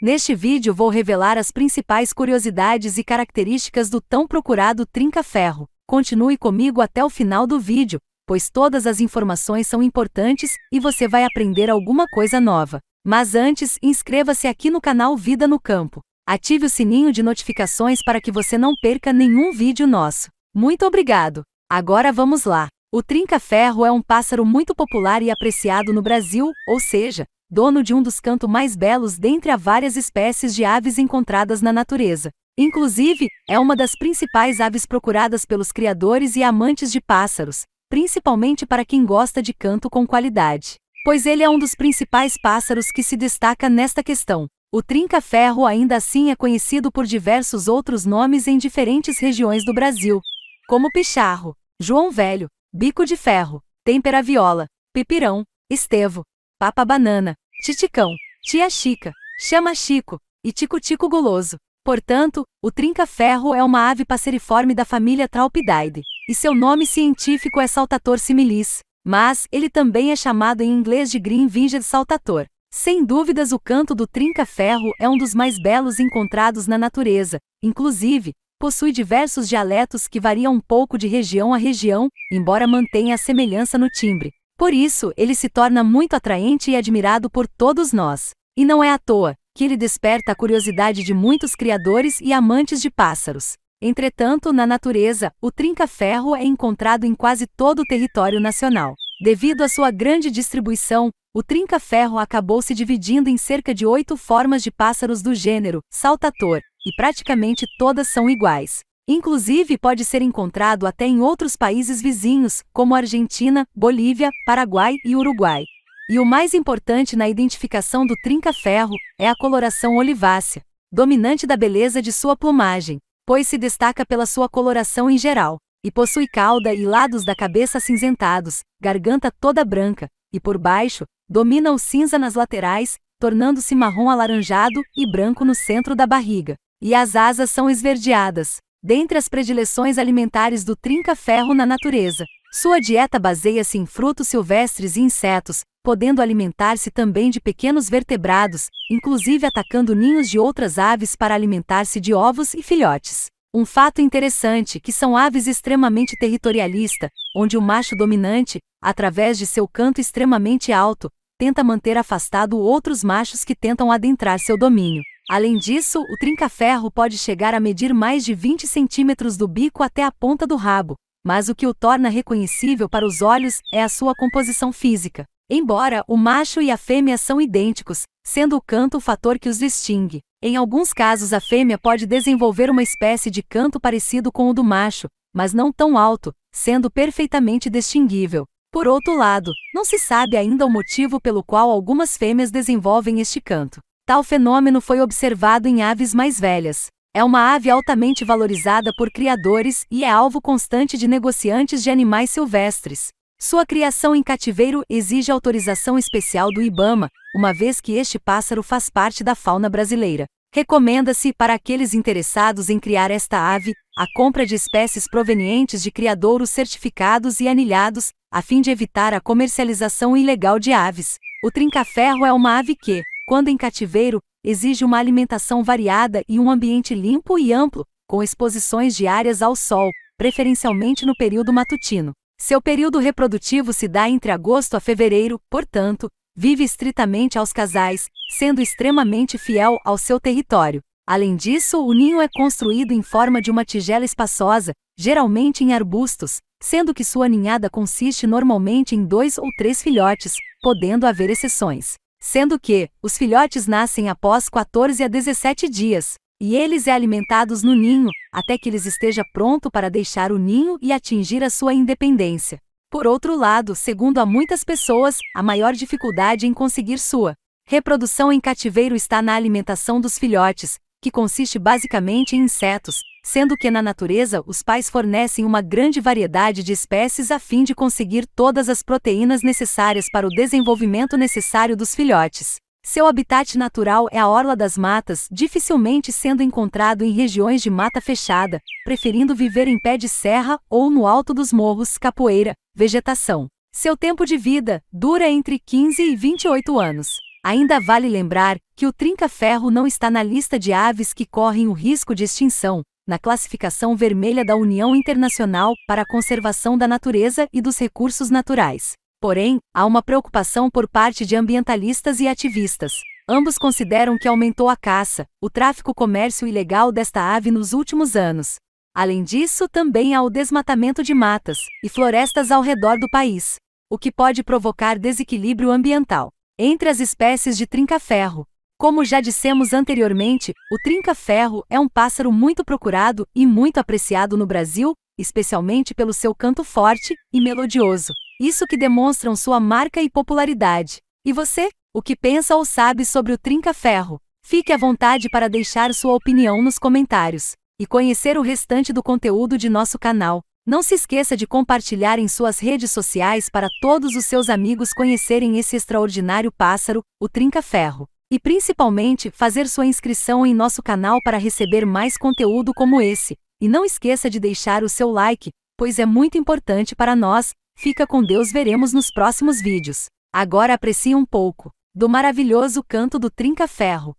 Neste vídeo vou revelar as principais curiosidades e características do tão procurado trinca-ferro. Continue comigo até o final do vídeo, pois todas as informações são importantes e você vai aprender alguma coisa nova. Mas antes, inscreva-se aqui no canal Vida no Campo. Ative o sininho de notificações para que você não perca nenhum vídeo nosso. Muito obrigado! Agora vamos lá! O trinca-ferro é um pássaro muito popular e apreciado no Brasil, ou seja, dono de um dos cantos mais belos dentre as várias espécies de aves encontradas na natureza. Inclusive, é uma das principais aves procuradas pelos criadores e amantes de pássaros, principalmente para quem gosta de canto com qualidade. Pois ele é um dos principais pássaros que se destaca nesta questão. O trinca-ferro ainda assim é conhecido por diversos outros nomes em diferentes regiões do Brasil, como picharro, João Velho, bico de ferro, tempera-viola, pipirão, estevo, papa-banana, Titicão, tia Chica, chama Chico, e Tico-Tico guloso. Portanto, o trinca-ferro é uma ave passeriforme da família Traupidae, e seu nome científico é saltator similis, mas ele também é chamado em inglês de green winged saltator. Sem dúvidas, o canto do trinca-ferro é um dos mais belos encontrados na natureza, inclusive, possui diversos dialetos que variam um pouco de região a região, embora mantenha a semelhança no timbre. Por isso, ele se torna muito atraente e admirado por todos nós. E não é à toa que ele desperta a curiosidade de muitos criadores e amantes de pássaros. Entretanto, na natureza, o trinca-ferro é encontrado em quase todo o território nacional. Devido à sua grande distribuição, o trinca-ferro acabou se dividindo em cerca de oito formas de pássaros do gênero saltator, e praticamente todas são iguais. Inclusive pode ser encontrado até em outros países vizinhos, como Argentina, Bolívia, Paraguai e Uruguai. E o mais importante na identificação do trinca-ferro é a coloração olivácea, dominante da beleza de sua plumagem, pois se destaca pela sua coloração em geral, e possui cauda e lados da cabeça acinzentados, garganta toda branca, e por baixo, domina o cinza nas laterais, tornando-se marrom alaranjado e branco no centro da barriga, e as asas são esverdeadas dentre as predileções alimentares do trinca-ferro na natureza. Sua dieta baseia-se em frutos silvestres e insetos, podendo alimentar-se também de pequenos vertebrados, inclusive atacando ninhos de outras aves para alimentar-se de ovos e filhotes. Um fato interessante que são aves extremamente territorialista, onde o macho dominante, através de seu canto extremamente alto, tenta manter afastado outros machos que tentam adentrar seu domínio. Além disso, o trinca-ferro pode chegar a medir mais de 20 centímetros do bico até a ponta do rabo, mas o que o torna reconhecível para os olhos é a sua composição física. Embora o macho e a fêmea são idênticos, sendo o canto o fator que os distingue. Em alguns casos, a fêmea pode desenvolver uma espécie de canto parecido com o do macho, mas não tão alto, sendo perfeitamente distinguível. Por outro lado, não se sabe ainda o motivo pelo qual algumas fêmeas desenvolvem este canto. Tal fenômeno foi observado em aves mais velhas. É uma ave altamente valorizada por criadores e é alvo constante de negociantes de animais silvestres. Sua criação em cativeiro exige autorização especial do IBAMA, uma vez que este pássaro faz parte da fauna brasileira. Recomenda-se, para aqueles interessados em criar esta ave, a compra de espécies provenientes de criadouros certificados e anilhados, a fim de evitar a comercialização ilegal de aves. O trincaferro é uma ave que, quando em cativeiro, exige uma alimentação variada e um ambiente limpo e amplo, com exposições diárias ao sol, preferencialmente no período matutino. Seu período reprodutivo se dá entre agosto a fevereiro, portanto, vive estritamente aos casais, sendo extremamente fiel ao seu território. Além disso, o ninho é construído em forma de uma tigela espaçosa, geralmente em arbustos, sendo que sua ninhada consiste normalmente em dois ou três filhotes, podendo haver exceções sendo que os filhotes nascem após 14 a 17 dias, e eles é alimentados no ninho até que eles esteja pronto para deixar o ninho e atingir a sua independência. Por outro lado, segundo a muitas pessoas, a maior dificuldade em conseguir sua reprodução em cativeiro está na alimentação dos filhotes, que consiste basicamente em insetos, sendo que na natureza os pais fornecem uma grande variedade de espécies a fim de conseguir todas as proteínas necessárias para o desenvolvimento necessário dos filhotes. Seu habitat natural é a orla das matas, dificilmente sendo encontrado em regiões de mata fechada, preferindo viver em pé de serra ou no alto dos morros, capoeira, vegetação. Seu tempo de vida dura entre 15 e 28 anos. Ainda vale lembrar que o trinca-ferro não está na lista de aves que correm o risco de extinção, na classificação vermelha da União Internacional para a Conservação da Natureza e dos Recursos Naturais. Porém, há uma preocupação por parte de ambientalistas e ativistas. Ambos consideram que aumentou a caça, o tráfico comércio ilegal desta ave nos últimos anos. Além disso, também há o desmatamento de matas e florestas ao redor do país, o que pode provocar desequilíbrio ambiental. Entre as espécies de trinca-ferro, como já dissemos anteriormente, o trinca-ferro é um pássaro muito procurado e muito apreciado no Brasil, especialmente pelo seu canto forte e melodioso. Isso que demonstram sua marca e popularidade. E você, o que pensa ou sabe sobre o trinca-ferro? Fique à vontade para deixar sua opinião nos comentários e conhecer o restante do conteúdo de nosso canal. Não se esqueça de compartilhar em suas redes sociais para todos os seus amigos conhecerem esse extraordinário pássaro, o trincaferro, E principalmente, fazer sua inscrição em nosso canal para receber mais conteúdo como esse. E não esqueça de deixar o seu like, pois é muito importante para nós. Fica com Deus, veremos nos próximos vídeos. Agora aprecie um pouco do maravilhoso canto do trincaferro.